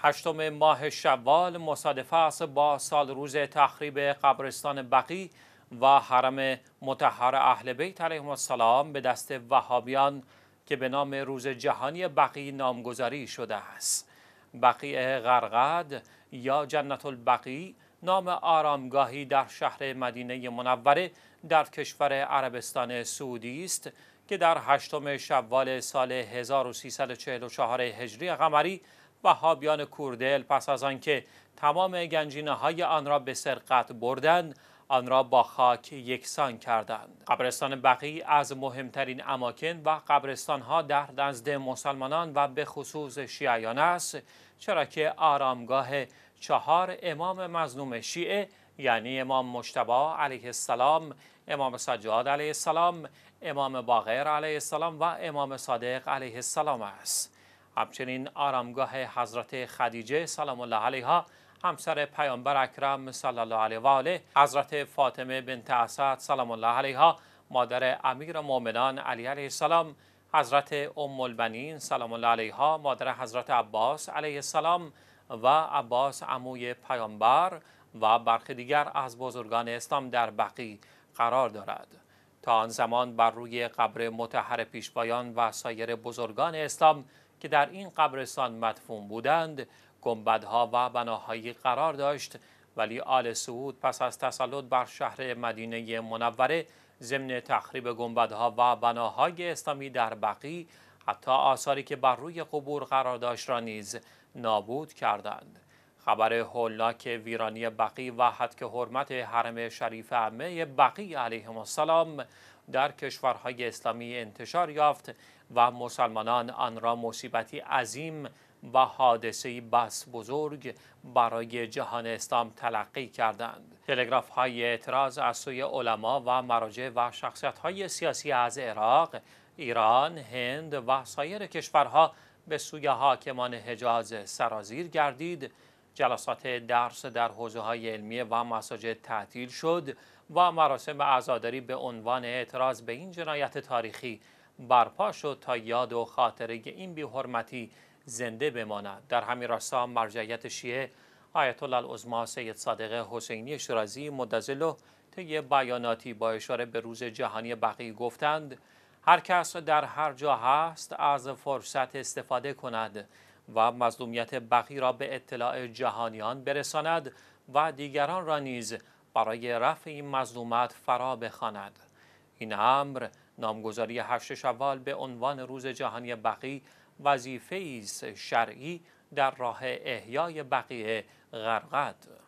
هشتم ماه شوال مصادفه است با سال روز تخریب قبرستان بقی و حرم متحر اهل بیت علیهم السلام به دست وهابیان که به نام روز جهانی بقی نامگذاری شده است. بقیع غرقد یا جنت البقی نام آرامگاهی در شهر مدینه منوره در کشور عربستان سعودی است که در هشتم شوال سال 1344 هجری قمری وهابیان کوردل پس از آنکه تمام گنجینه های آن را به سرقت بردند آن را با خاک یکسان کردند قبرستان بقی از مهمترین اماکن و قبرستان ها در نزد مسلمانان و به خصوص شیعیان است چرا که آرامگاه چهار امام مظلوم شیعه یعنی امام مشتبا علیه السلام امام سجاد علیه السلام امام باقر علیه السلام و امام صادق علیه السلام است همچنین آرامگاه حضرت خدیجه سلام الله علیها همسر پیامبر اکرم صلی الله علیه و آله حضرت فاطمه بنت اسد سلام الله علیها مادر امیر مؤمنان علی علیه السلام حضرت ام البنین سلام الله علیها مادر حضرت عباس علیه السلام و عباس عموی پیامبر و برخی دیگر از بزرگان اسلام در بقی قرار دارد تا آن زمان بر روی قبر متحر پیشوایان و سایر بزرگان اسلام که در این قبرستان مدفون بودند گنبدها و بناهایی قرار داشت ولی آل سعود پس از تسلط بر شهر مدینه منوره ضمن تخریب گنبدها و بناهای اسلامی در بقی حتی آثاری که بر روی قبور قرار داشت را نیز نابود کردند خبر هولناک ویرانی بقی و که حرمت حرم شریف امه بقی علیه السلام در کشورهای اسلامی انتشار یافت و مسلمانان آن را مصیبتی عظیم و حادثه بس بزرگ برای جهان اسلام تلقی کردند تلگراف های اعتراض از سوی علما و مراجع و شخصیت های سیاسی از عراق ایران، هند و سایر کشورها به سوی حاکمان حجاز سرازیر گردید جلسات درس در حوزه های علمی و مساجد تعطیل شد و مراسم عزاداری به عنوان اعتراض به این جنایت تاریخی برپا شد تا یاد و خاطره این بیحرمتی زنده بماند در همین راستا مرجعیت شیعه آیت الله العظما سید صادق حسینی شیرازی و طی بیاناتی با اشاره به روز جهانی بقی گفتند هر کس در هر جا هست از فرصت استفاده کند و مظلومیت بقی را به اطلاع جهانیان برساند و دیگران را نیز برای رفع این مظلومت فرا بخواند این امر نامگذاری هشت شوال به عنوان روز جهانی بقی وظیفه ای شرعی در راه احیای بقیه غرقد